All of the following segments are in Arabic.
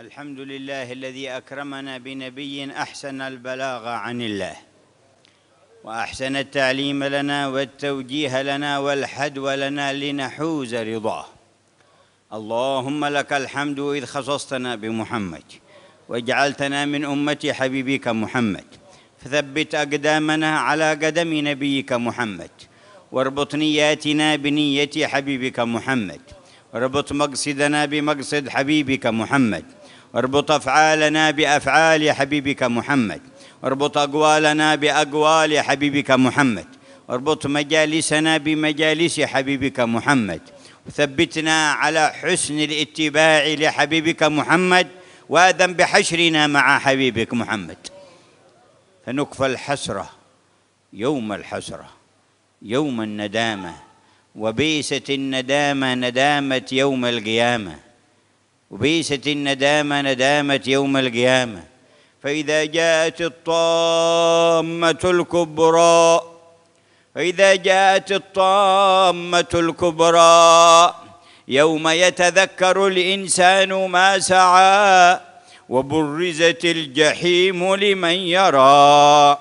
الحمد لله الذي أكرمنا بنبي أحسن البلاغة عن الله وأحسن التعليم لنا والتوجيه لنا والحدو لنا لنحوز رضاه اللهم لك الحمد إذ خصصتنا بمحمد وجعلتنا من أمة حبيبك محمد فثبت أقدامنا على قدم نبيك محمد واربط نياتنا بنية حبيبك محمد واربط مقصدنا بمقصد حبيبك محمد اربط افعالنا بافعال حبيبك محمد اربط اقوالنا باقوال حبيبك محمد اربط مجالسنا بمجالس حبيبك محمد وثبتنا على حسن الاتباع لحبيبك محمد واذن بحشرنا مع حبيبك محمد فنكفى الحسره يوم الحسره يوم الندامه وبئست الندامه ندامه يوم القيامه وبيست الندامة ندامة يوم القيامة فإذا جاءت الطامة الكبرى فإذا جاءت الطامة الكبرى يوم يتذكر الإنسان ما سعى وبرزت الجحيم لمن يرى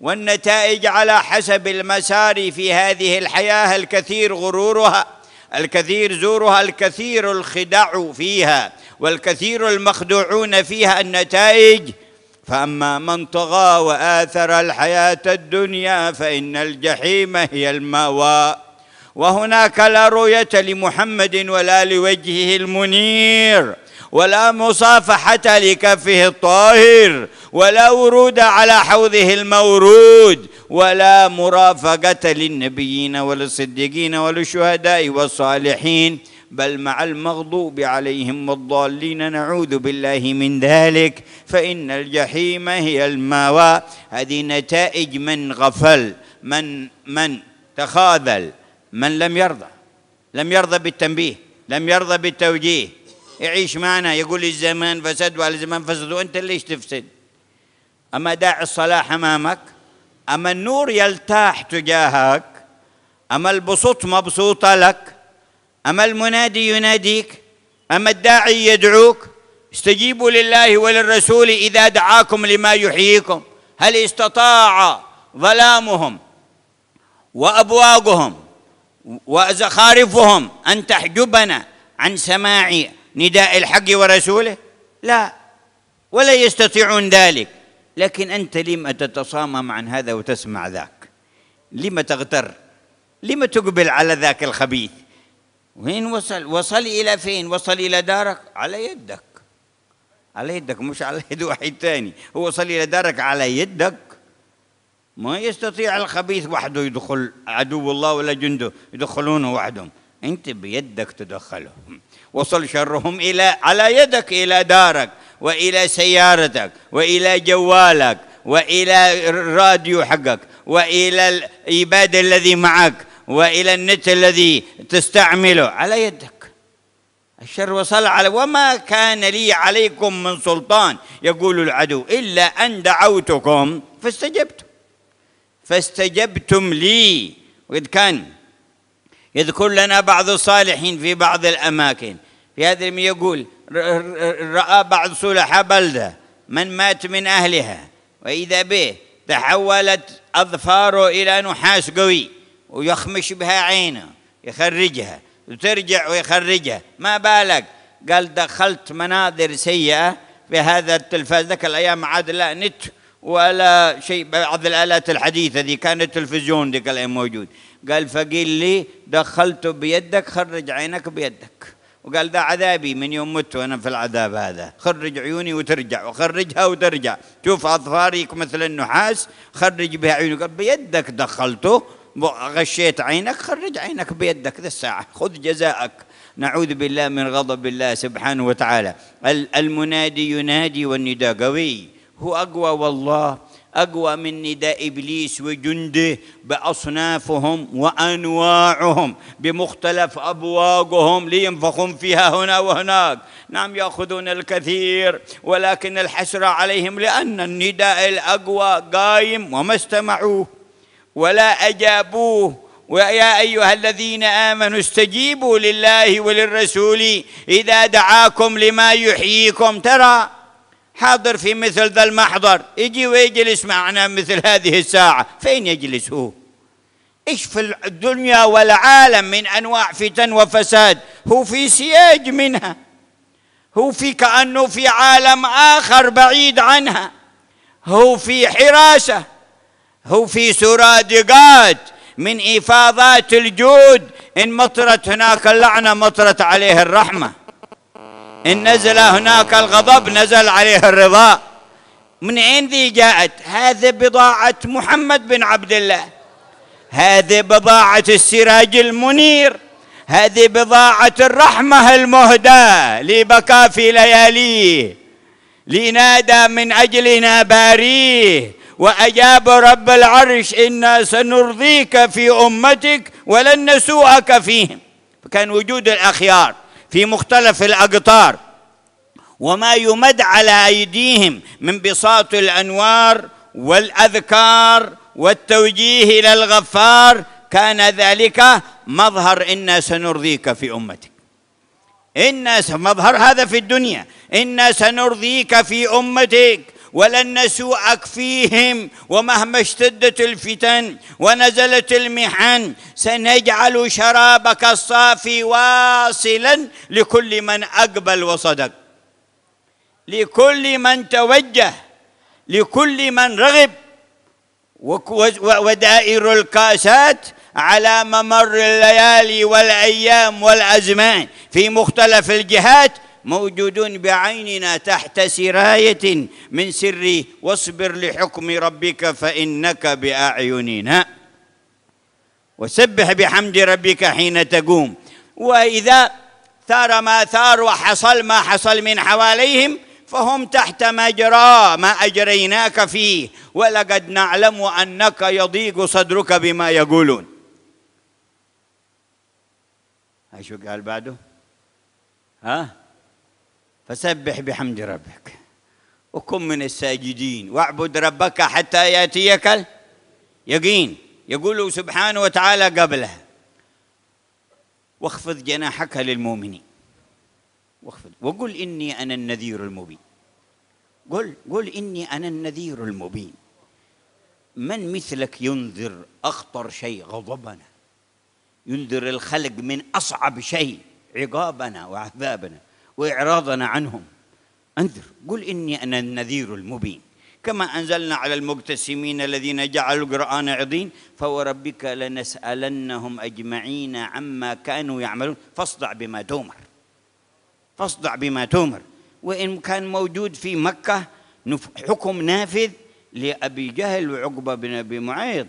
والنتائج على حسب المسار في هذه الحياة الكثير غرورها الكثير زورها الكثير الخدع فيها والكثير المخدوعون فيها النتائج فأما من طغى وآثر الحياة الدنيا فإن الجحيم هي المأوى وهناك لا رؤية لمحمد ولا لوجهه المنير ولا مصافحة لكفه الطاهر ولا ورود على حوضه المورود ولا مرافقة للنبيين وللصديقين وللشهداء والصالحين بل مع المغضوب عليهم والضالين نعوذ بالله من ذلك فإن الجحيم هي الماوى هذه نتائج من غفل من من تخاذل من لم يرضى لم يرضى بالتنبيه لم يرضى بالتوجيه يعيش معنا يقول الزمان فسد والزمان فسد وانت ليش تفسد أما داعي الصلاح أمامك أما النور يلتاح تجاهك أما البسوط مبسوطة لك أما المنادي يناديك أما الداعي يدعوك استجيبوا لله وللرسول إذا دعاكم لما يحييكم هل استطاع ظلامهم وأبواقهم وزخارفهم أن تحجبنا عن سماع نداء الحق ورسوله لا ولا يستطيعون ذلك لكن أنت لما تتصامم عن هذا وتسمع ذاك لما تغتر لما تقبل على ذاك الخبيث وين وصل وصل إلى فين وصل إلى دارك على يدك على يدك مش على يد واحد ثاني هو وصل إلى دارك على يدك ما يستطيع الخبيث وحده يدخل عدو الله ولا جنده يدخلونه وحدهم انت بيدك تدخلهم وصل شرهم الى على يدك الى دارك وإلى سيارتك وإلى جوالك وإلى الراديو حقك وإلى الإيباد الذي معك وإلى النت الذي تستعمله على يدك الشر وصل على وما كان لي عليكم من سلطان يقول العدو إلا أن دعوتكم فاستجبتم فاستجبتم لي وإذ كان يذكر لنا بعض الصالحين في بعض الأماكن في هذا يقول رأى بعض صلحاء بلدة من مات من أهلها وإذا به تحولت أظفاره إلى نحاس قوي ويخمش بها عينه يخرجها وترجع ويخرجها ما بالك قال دخلت مناظر سيئة في هذا التلفاز ذاك الأيام عاد لا نت ولا شيء بعض الآلات الحديثة دي كان التلفزيون ذيك الأيام موجود قال فقيل لي دخلت بيدك خرج عينك بيدك وقال ذا عذابي من يوم مت وانا في العذاب هذا خرج عيوني وترجع وخرجها وترجع شوف اظفارك مثل النحاس خرج بها عيونك بيدك دخلته غشيت عينك خرج عينك بيدك ذا الساعه خذ جزاءك نعوذ بالله من غضب الله سبحانه وتعالى المنادي ينادي والنداء قوي هو اقوى والله اقوى من نداء ابليس وجنده باصنافهم وانواعهم بمختلف ابواقهم لينفخون فيها هنا وهناك نعم ياخذون الكثير ولكن الحسره عليهم لان النداء الاقوى قايم وما استمعوه ولا اجابوه ويا ايها الذين امنوا استجيبوا لله وللرسول اذا دعاكم لما يحييكم ترى حاضر في مثل ذا المحضر يجي ويجلس معنا مثل هذه الساعة فين يجلس هو إيش في الدنيا والعالم من أنواع فتن وفساد هو في سياج منها هو في كأنه في عالم آخر بعيد عنها هو في حراسة هو في سرادقات من إفاضات الجود إن مطرت هناك اللعنة مطرت عليه الرحمة إن نزل هناك الغضب نزل عليه الرضا من أين ذي جاءت هذه بضاعة محمد بن عبد الله هذه بضاعة السراج المنير هذه بضاعة الرحمة المهداة لبكى في لياليه لنادى من أجلنا باريه وأجاب رب العرش إنا سنرضيك في أمتك ولن نسوءك فيهم كان وجود الأخيار في مختلف الاقطار وما يمد على ايديهم من بساط الانوار والاذكار والتوجيه الى الغفار كان ذلك مظهر انا سنرضيك في امتك إنا مظهر هذا في الدنيا إنا سنرضيك في أمتك ولن نسوءك فيهم ومهما اشتدت الفتن ونزلت المحن سنجعل شرابك الصافي واصلا لكل من اقبل وصدق لكل من توجه لكل من رغب ودائر الكاسات على ممر الليالي والايام والازمان في مختلف الجهات موجود بعيننا تحت سرايه من سر واصبر لحكم ربك فانك باعيننا وسبح بحمد ربك حين تقوم واذا ثار ما ثار وحصل ما حصل من حواليهم فهم تحت مجرى ما اجريناك فيه ولقد نعلم انك يضيق صدرك بما يقولون ايش قال بعده ها فسبح بحمد ربك وكن من الساجدين واعبد ربك حتى يأتيك اليقين يقول سبحانه وتعالى قبله واخفض جناحك للمؤمنين واخفض وقل إني أنا النذير المبين قل قل إني أنا النذير المبين من مثلك ينذر أخطر شيء غضبنا ينذر الخلق من أصعب شيء عقابنا وعذابنا وإعراضنا عنهم أنذر قل إني أنا النذير المبين كما أنزلنا على المقتسمين الذين جعلوا القرآن عضين فوربك لنسألنهم أجمعين عما كانوا يعملون فاصدع بما تؤمر فاصدع بما تؤمر وإن كان موجود في مكة حكم نافذ لأبي جهل وعقبة بن أبي معيط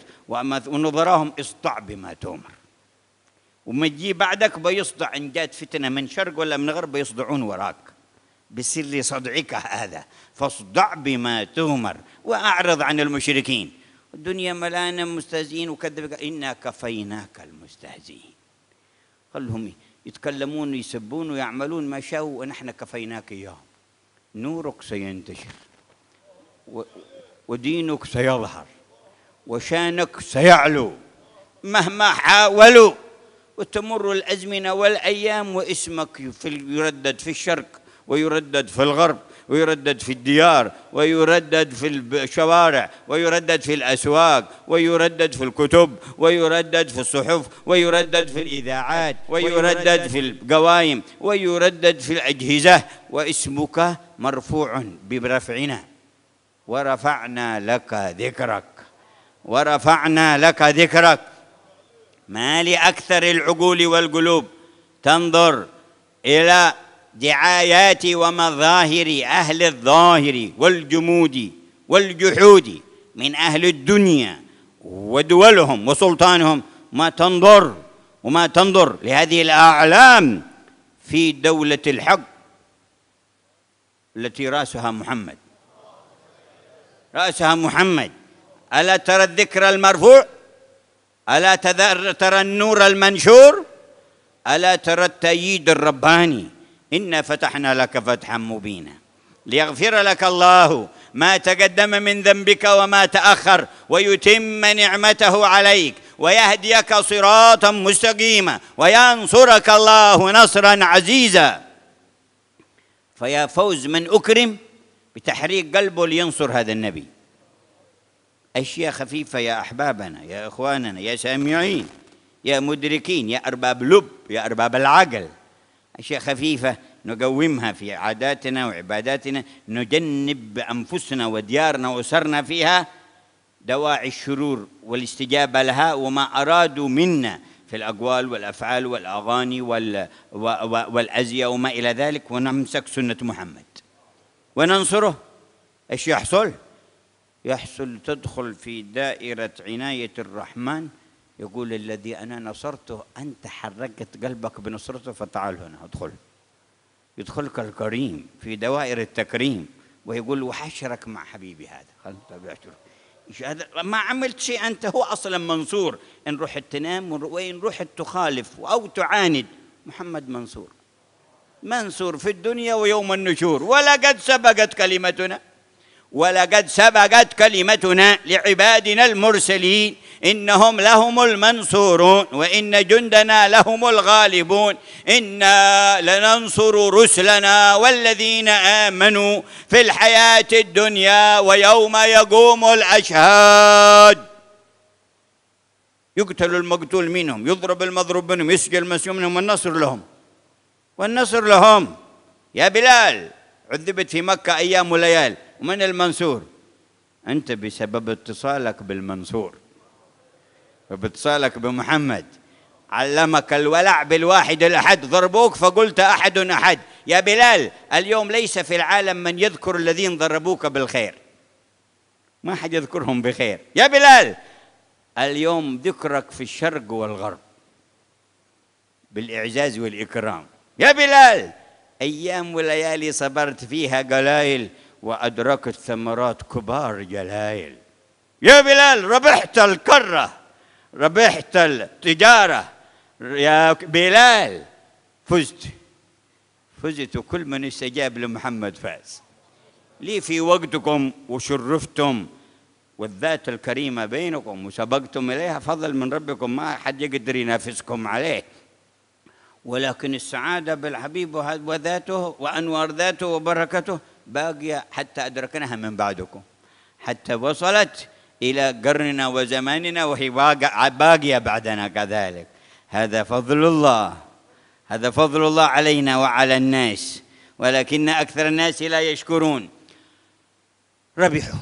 ونظراهم اصدع بما تؤمر وما تجي بعدك بيصدع ان جات فتنه من شرق ولا من غرب بيصدعون وراك بيصير لصدعك هذا فاصدع بما تؤمر واعرض عن المشركين الدنيا ملانه مستهزئين وكذب انا كفيناك المستهزئين قال يتكلمون ويسبون ويعملون ما شاءوا ونحن كفيناك اياهم نورك سينتشر ودينك سيظهر وشانك سيعلو مهما حاولوا وتمر الأزمنة والأيام واسمك في يردد في الشرق ويردد في الغرب ويردد في الديار ويردد في الشوارع ويردد في الأسواق ويردد في الكتب ويردد في الصحف ويردد في الإذاعات ويردد في القوائم ويردد في الأجهزة واسمك مرفوع برفعنا ورفعنا لك ذكرك ورفعنا لك ذكرك ما لأكثر العقول والقلوب تنظر إلى دعايات ومظاهر أهل الظاهر والجمود والجحود من أهل الدنيا ودولهم وسلطانهم ما تنظر وما تنظر لهذه الأعلام في دولة الحق التي رأسها محمد رأسها محمد ألا ترى الذكر المرفوع ألا ترى النور المنشور ألا ترى التأييد الرباني إنا فتحنا لك فتحا مبينا ليغفر لك الله ما تقدم من ذنبك وما تأخر ويتم نعمته عليك ويهديك صراطا مستقيما وينصرك الله نصرا عزيزا فيا فوز من أكرم بتحريك قلبه لينصر هذا النبي أشياء خفيفة يا أحبابنا يا إخواننا يا سامعين يا مدركين يا أرباب لب يا أرباب العقل أشياء خفيفة نقومها في عاداتنا وعباداتنا نجنب أنفسنا وديارنا وأسرنا فيها دواعي الشرور والاستجابة لها وما أرادوا منا في الأقوال والأفعال والأغاني وال والأزياء وما إلى ذلك ونمسك سنة محمد وننصره إيش يحصل؟ يحصل تدخل في دائرة عناية الرحمن يقول الذي أنا نصرته أنت حركت قلبك بنصرته فتعال هنا ادخل يدخلك الكريم في دوائر التكريم ويقول وحشرك مع حبيبي هذا خل هذا ما عملت شيء انت هو اصلا منصور ان رحت تنام وان رحت تخالف او تعاند محمد منصور منصور في الدنيا ويوم النشور ولقد سبقت كلمتنا ولقد سبقت كلمتنا لعبادنا المرسلين إنهم لهم المنصورون وإن جندنا لهم الغالبون إنا لننصر رسلنا والذين آمنوا في الحياة الدنيا ويوم يقوم الأشهاد يقتل المقتول منهم يضرب المضروب منهم يسجى المسجون منهم والنصر لهم والنصر لهم يا بلال عذبت في مكة أيام وليال ومن المنصور أنت بسبب اتصالك بالمنصور باتصالك بمحمد علمك الولع بالواحد الأحد ضربوك فقلت أحد أحد يا بلال اليوم ليس في العالم من يذكر الذين ضربوك بالخير ما حد يذكرهم بخير يا بلال اليوم ذكرك في الشرق والغرب بالاعزاز والإكرام يا بلال أيام وليالي صبرت فيها قلائل وأدركت ثمرات كبار جلايل يا بلال ربحت الكرة ربحت التجارة يا بلال فزت فزت وكل من استجاب لمحمد فاز لي في وقتكم وشرفتم والذات الكريمة بينكم وسبقتم إليها فضل من ربكم ما أحد يقدر ينافسكم عليه ولكن السعادة بالحبيب وذاته وأنوار ذاته وبركته باقية حتى أدركناها من بعدكم حتى وصلت إلى قرننا وزماننا وهي باقية بعدنا كذلك هذا فضل الله هذا فضل الله علينا وعلى الناس ولكن أكثر الناس لا يشكرون ربحوا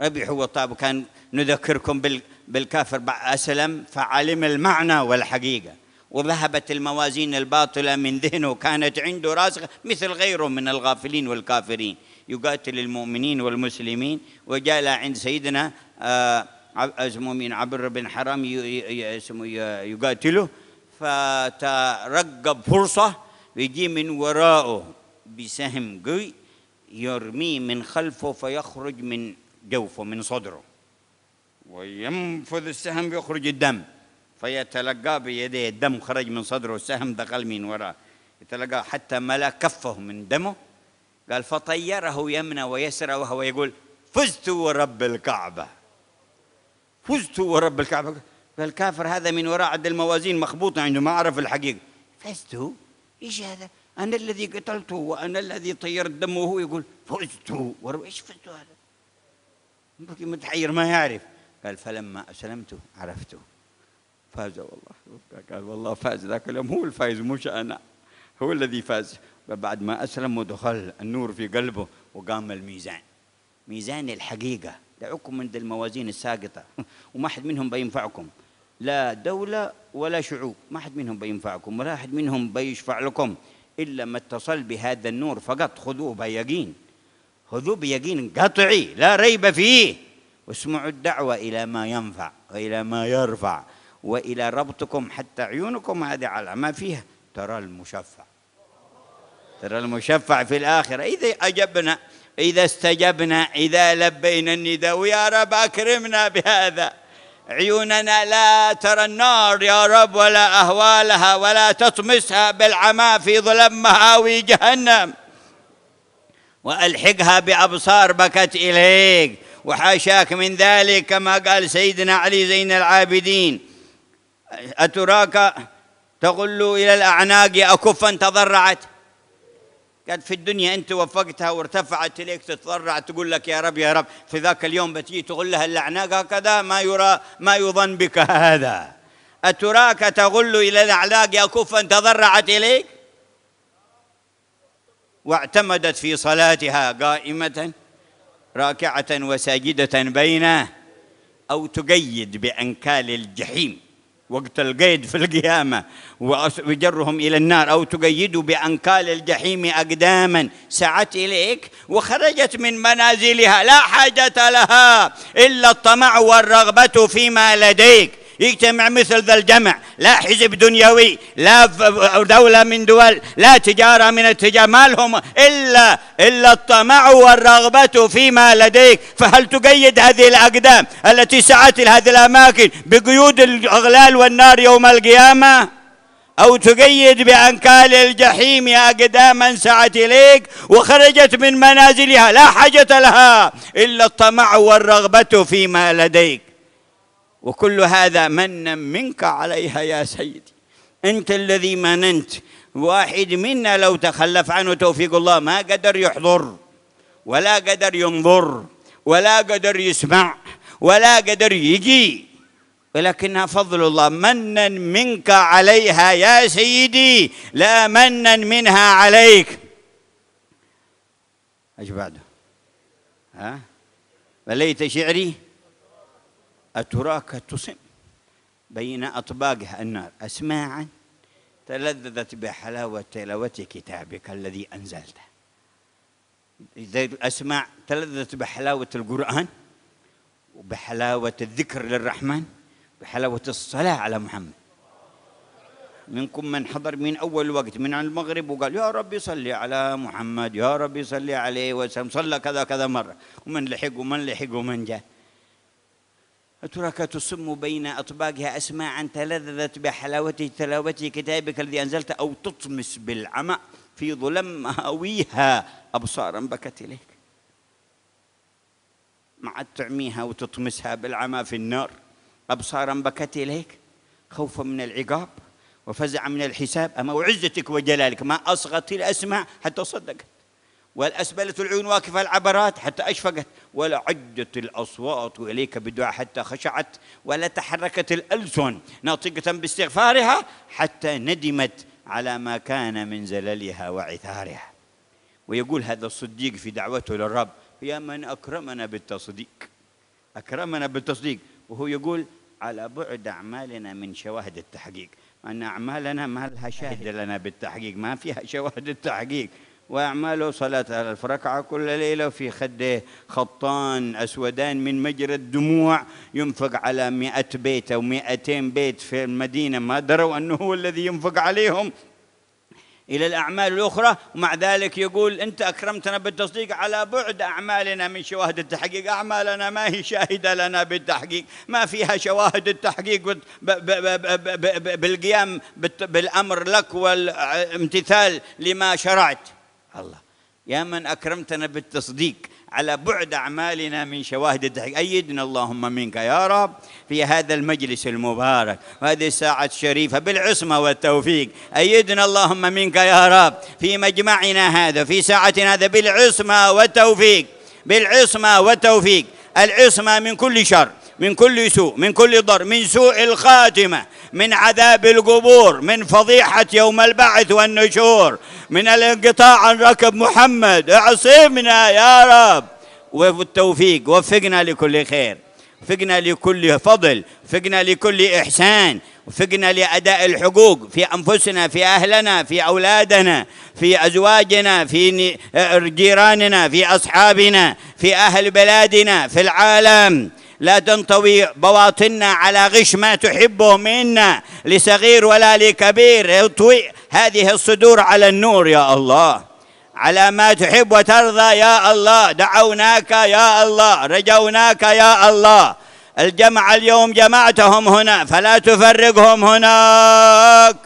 ربحوا وطابوا كان نذكركم بالكافر أسلم فعلم المعنى والحقيقة وذهبت الموازين الباطلة من ذهنه كانت عنده راسخة مثل غيره من الغافلين والكافرين يقاتل المؤمنين والمسلمين وجاء عند سيدنا آه، آه، مؤمن عبر بن حرام اسمه يقاتله فترقب فرصة يجي من وراءه بسهم قوي يرميه من خلفه فيخرج من جوفه من صدره وينفذ السهم يخرج الدم فيتلقى بيديه الدم خرج من صدره السهم دخل من وراه يتلقى حتى ملا كفه من دمه قال فطيره يمنى ويسرى وهو يقول فزت ورب الكعبة فزت ورب الكعبة فالكافر هذا من وراء عد الموازين مخبوطة عنده ما عرف الحقيقة فزت إيش هذا أنا الذي قتلته وأنا الذي طيرت دمه وهو يقول فزت ورب إيش فزت هذا متحير ما يعرف قال فلما أسلمت عرفته فاز والله قال والله فاز ذاك اليوم هو الفايز مش انا هو الذي فاز بعد ما اسلم ودخل النور في قلبه وقام الميزان ميزان الحقيقه دعوكم من الموازين الساقطه وما حد منهم بينفعكم لا دوله ولا شعوب ما حد منهم بينفعكم ولا حد منهم بيشفع لكم الا ما اتصل بهذا النور فقط خذوه بيقين خذوه بيقين قطعي لا ريب فيه واسمعوا الدعوه الى ما ينفع والى ما يرفع والى ربطكم حتى عيونكم هذه على ما فيها ترى المشفع ترى المشفع في الاخره اذا اجبنا اذا استجبنا اذا لبينا النداء يا رب اكرمنا بهذا عيوننا لا ترى النار يا رب ولا اهوالها ولا تطمسها بالعمى في ظلم مهاوي جهنم والحقها بابصار بكت اليك وحاشاك من ذلك كما قال سيدنا علي زين العابدين أتراك تغل إلى الأعناق أكفا تضرعت قد في الدنيا أنت وفقتها وارتفعت إليك تتضرع تقول لك يا رب يا رب في ذاك اليوم بتجي لها الأعناق هكذا ما يرى ما يظن بك هذا أتراك تغل إلى الأعناق أكفا تضرعت إليك واعتمدت في صلاتها قائمة راكعة وساجدة بين أو تقيد بأنكال الجحيم وقت القيد في القيامة وجرهم إلى النار أو تقيدوا بأنكال الجحيم أقداما سعت إليك وخرجت من منازلها لا حاجة لها إلا الطمع والرغبة فيما لديك يجتمع مثل ذا الجمع لا حزب دنيوي لا دولة من دول لا تجارة من التجارة ما لهم إلا إلا الطمع والرغبة فيما لديك فهل تقيد هذه الأقدام التي سعت لهذه الأماكن بقيود الأغلال والنار يوم القيامة؟ أو تقيد بأنكال الجحيم أقداما سعت إليك وخرجت من منازلها لا حاجة لها إلا الطمع والرغبة فيما لديك وكل هذا منا منك عليها يا سيدي أنت الذي مننت واحد منا لو تخلف عنه توفيق الله ما قدر يحضر ولا قدر ينظر ولا قدر يسمع ولا قدر يجي ولكنها فضل الله منا منك عليها يا سيدي لا منا منها عليك ايش بعده ها وليت شعري أتراك تصم بين أطباقها النار أسماعا تلذذت بحلاوة تلاوة كتابك الذي أنزلته زي الأسماع تلذذت بحلاوة القرآن وبحلاوة الذكر للرحمن بحلاوة الصلاة على محمد منكم من حضر من أول وقت من المغرب وقال يا ربي صلي على محمد يا ربي صلي عليه وسلم صلى كذا كذا مرة ومن لحق ومن لحق ومن جاء أتراك تصم بين أطباقها أسماعا تلذذت بحلاوة تلاوة كتابك الذي أنزلت أو تطمس بالعمى في ظلم مهاويها أبصارا بكت إليك ما عاد تعميها وتطمسها بالعمى في النار أبصارا بكت إليك خوفا من العقاب وفزعا من الحساب أما وعزتك وجلالك ما أصغت الأسماع حتى صدقت والأسبلة العيون واقفة العبرات حتى أشفقت ولعجت الأصوات إليك بدعاء حتى خشعت ولا تحركت الألسن ناطقة باستغفارها حتى ندمت على ما كان من زللها وعثارها ويقول هذا الصديق في دعوته للرب يا من أكرمنا بالتصديق أكرمنا بالتصديق وهو يقول على بعد أعمالنا من شواهد التحقيق أن أعمالنا ما لها شاهد لنا بالتحقيق ما فيها شواهد التحقيق وأعماله صلاة ألف ركعة كل ليلة وفي خده خطان أسودان من مجرى الدموع ينفق على مئة بيت أو مئتين بيت في المدينة ما دروا أنه هو الذي ينفق عليهم إلى الأعمال الأخرى ومع ذلك يقول أنت أكرمتنا بالتصديق على بعد أعمالنا من شواهد التحقيق أعمالنا ما هي شاهدة لنا بالتحقيق ما فيها شواهد التحقيق بالقيام بالأمر لك والامتثال لما شرعت الله يا من أكرمتنا بالتصديق على بعد أعمالنا من شواهد الدحيح أيدنا اللهم منك يا رب في هذا المجلس المبارك وهذه الساعة الشريفة بالعصمة والتوفيق أيدنا اللهم منك يا رب في مجمعنا هذا في ساعتنا هذا بالعصمة والتوفيق بالعصمة والتوفيق العصمة من كل شر من كل سوء من كل ضر من سوء الخاتمة من عذاب القبور من فضيحة يوم البعث والنشور من الانقطاع عن ركب محمد اعصمنا يا رب والتوفيق وفقنا لكل خير وفقنا لكل فضل وفقنا لكل إحسان وفقنا لأداء الحقوق في أنفسنا في أهلنا في أولادنا في أزواجنا في آه، جيراننا في أصحابنا في أهل بلادنا في العالم لا تنطوي بواطننا على غش ما تحبه منا لصغير ولا لكبير اطوي هذه الصدور على النور يا الله على ما تحب وترضى يا الله دعوناك يا الله رجوناك يا الله الجمع اليوم جمعتهم هنا فلا تفرقهم هناك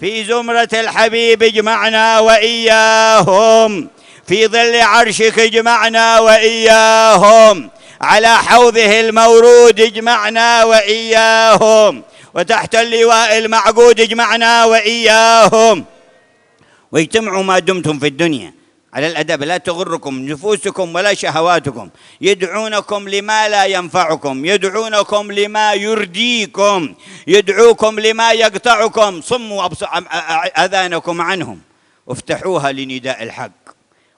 في زمرة الحبيب اجمعنا وإياهم في ظل عرشك اجمعنا وإياهم على حوضه المورود اجمعنا وإياهم وتحت اللواء المعقود اجمعنا وإياهم واجتمعوا ما دمتم في الدنيا على الأدب لا تغركم نفوسكم ولا شهواتكم يدعونكم لما لا ينفعكم يدعونكم لما يرديكم يدعوكم لما يقطعكم صموا أذانكم عنهم وافتحوها لنداء الحق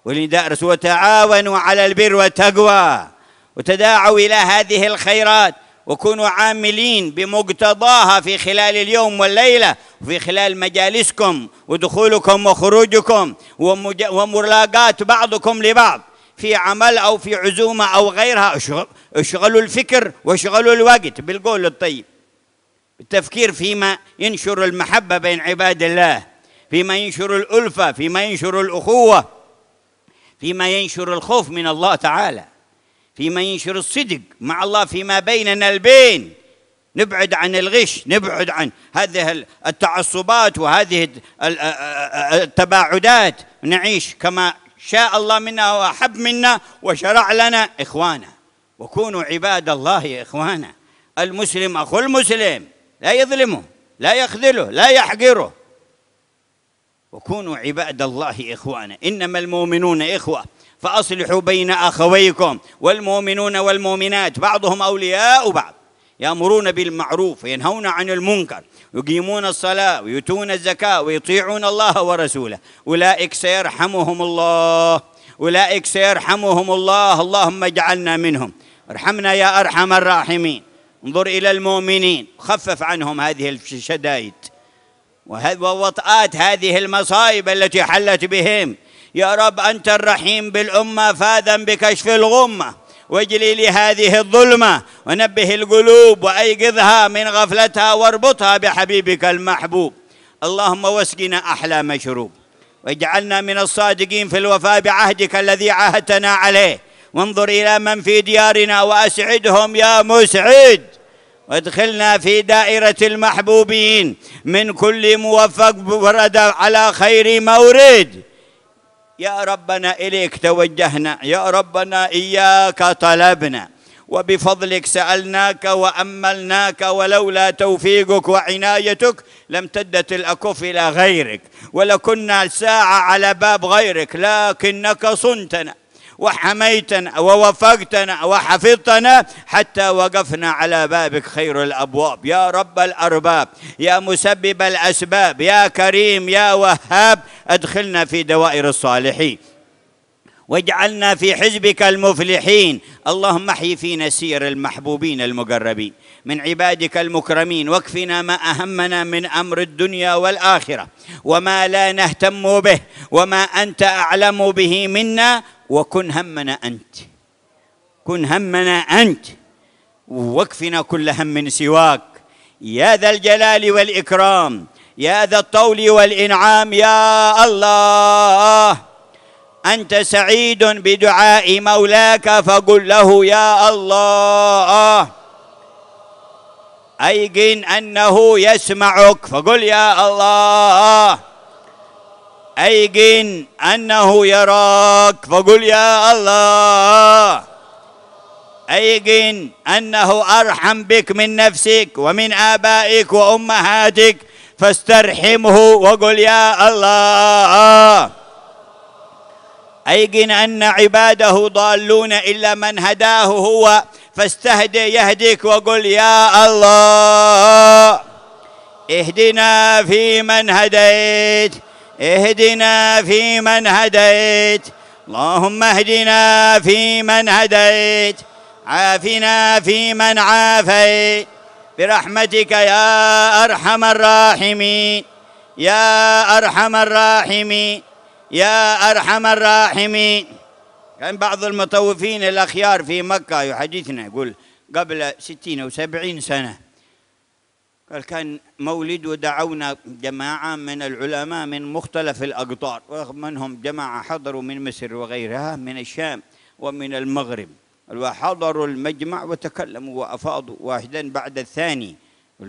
ولنداء الرسول وتعاونوا على البر والتقوى وتداعوا إلى هذه الخيرات وكونوا عاملين بمقتضاها في خلال اليوم والليلة وفي خلال مجالسكم ودخولكم وخروجكم وملاقات بعضكم لبعض في عمل أو في عزومة أو غيرها اشغلوا الفكر واشغلوا الوقت بالقول الطيب التفكير فيما ينشر المحبة بين عباد الله فيما ينشر الألفة فيما ينشر الأخوة فيما ينشر الخوف من الله تعالى فيما ينشر الصدق مع الله فيما بيننا البين نبعد عن الغش نبعد عن هذه التعصبات وهذه التباعدات نعيش كما شاء الله منا وأحب منا وشرع لنا إخوانا وكونوا عباد الله إخوانا المسلم أخو المسلم لا يظلمه لا يخذله لا يحقره وكونوا عباد الله إخوانا إنما المؤمنون إخوة فأصلحوا بين أخويكم والمؤمنون والمؤمنات بعضهم أولياء بعض يأمرون بالمعروف وينهون عن المنكر يقيمون الصلاة ويؤتون الزكاة ويطيعون الله ورسوله أولئك سيرحمهم الله أولئك سيرحمهم الله اللهم اجعلنا منهم ارحمنا يا أرحم الراحمين انظر إلى المؤمنين خفف عنهم هذه الشدائد ووطآت هذه المصائب التي حلت بهم يا رب أنت الرحيم بالأمة فاذن بكشف الغمة واجلي لهذه الظلمة ونبه القلوب وأيقظها من غفلتها واربطها بحبيبك المحبوب اللهم واسقنا أحلى مشروب واجعلنا من الصادقين في الوفاء بعهدك الذي عاهدتنا عليه وانظر إلى من في ديارنا وأسعدهم يا مسعد وادخلنا في دائرة المحبوبين من كل موفق ورد على خير مورد يا ربنا إليك توجهنا يا ربنا إياك طلبنا وبفضلك سألناك وأملناك ولولا توفيقك وعنايتك لم تدت الأكف إلى غيرك ولكنا ساعة على باب غيرك لكنك صنتنا وحميتنا ووفقتنا وحفظتنا حتى وقفنا على بابك خير الابواب يا رب الارباب يا مسبب الاسباب يا كريم يا وهاب ادخلنا في دوائر الصالحين واجعلنا في حزبك المفلحين اللهم احي فينا سير المحبوبين المقربين من عبادك المكرمين واكفنا ما اهمنا من امر الدنيا والاخره وما لا نهتم به وما انت اعلم به منا وكن همنا أنت كن همنا أنت واكفنا كل هم سواك يا ذا الجلال والإكرام يا ذا الطول والإنعام يا الله أنت سعيد بدعاء مولاك فقل له يا الله أيقن أنه يسمعك فقل يا الله أيقن أنه يراك فقل يا الله أيقن أنه أرحم بك من نفسك ومن آبائك وأمهاتك فاسترحمه وقل يا الله أيقن أن عباده ضالون إلا من هداه هو فاستهدي يهديك وقل يا الله اهدنا فيمن هديت اهدنا فيمن هديت اللهم اهدنا فيمن هديت عافنا فيمن عافيت برحمتك يا ارحم الراحمين يا ارحم الراحمين يا ارحم الراحمين كان بعض المطوفين الاخيار في مكه يحدثنا يقول قبل ستين او سبعين سنه كان مولد ودعونا جماعة من العلماء من مختلف الأقطار ومنهم جماعة حضروا من مصر وغيرها من الشام ومن المغرب وحضروا المجمع وتكلموا وأفاضوا واحدا بعد الثاني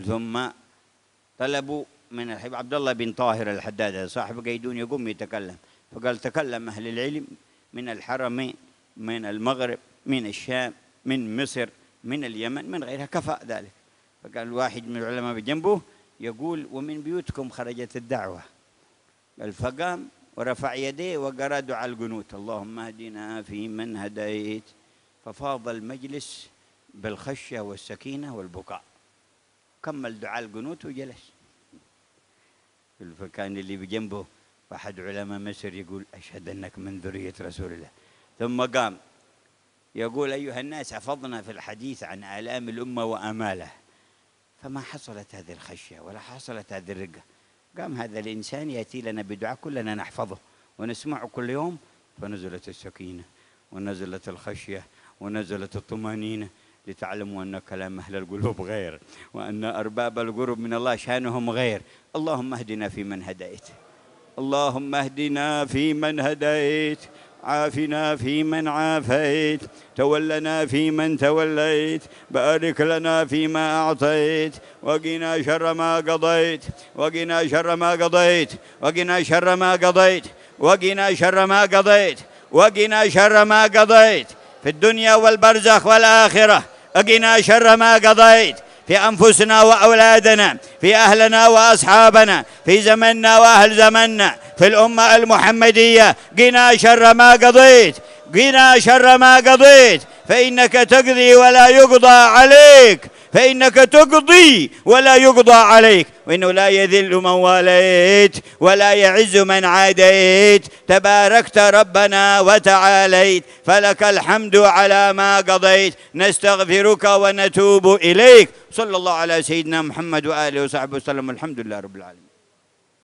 ثم طلبوا من الحبيب عبد الله بن طاهر الحداد صاحب قيدون يقوم يتكلم فقال تكلم أهل العلم من الحرمين من المغرب من الشام من مصر من اليمن من غيرها كفى ذلك فقال واحد من العلماء بجنبه يقول ومن بيوتكم خرجت الدعوة قال فقام ورفع يديه وقرأ دعاء القنوت اللهم اهدنا فيمن هديت ففاض المجلس بالخشية والسكينة والبكاء كمل دعاء القنوت وجلس فكان اللي بجنبه أحد علماء مصر يقول أشهد أنك من ذرية رسول الله ثم قام يقول أيها الناس حفظنا في الحديث عن آلام الأمة وامالها فما حصلت هذه الخشية ولا حصلت هذه الرقة قام هذا الإنسان يأتي لنا بدعاء كلنا نحفظه ونسمعه كل يوم فنزلت السكينة ونزلت الخشية ونزلت الطمأنينة لتعلموا أن كلام أهل القلوب غير وأن أرباب القلوب من الله شأنهم غير اللهم اهدنا فيمن هديت اللهم اهدنا فيمن هديت عافنا فيمن عافيت تولنا فيمن توليت بارك لنا فيما أعطيت وقنا شر ما قضيت وقنا شر ما قضيت وقنا شر ما قضيت وقنا شر ما قضيت وقنا شر ما قضيت في الدنيا والبرزخ والآخرة وقنا شر ما قضيت في أنفسنا وأولادنا في أهلنا وأصحابنا في زمننا وأهل زمننا في الأمة المحمدية قنا شر ما قضيت قنا شر ما قضيت فإنك تقضي ولا يقضى عليك فإنك تقضي ولا يقضى عليك وإنه لا يذل من واليت ولا يعز من عاديت تباركت ربنا وتعاليت فلك الحمد على ما قضيت نستغفرك ونتوب إليك صلى الله على سيدنا محمد وآله وصحبه وسلم الحمد لله رب العالمين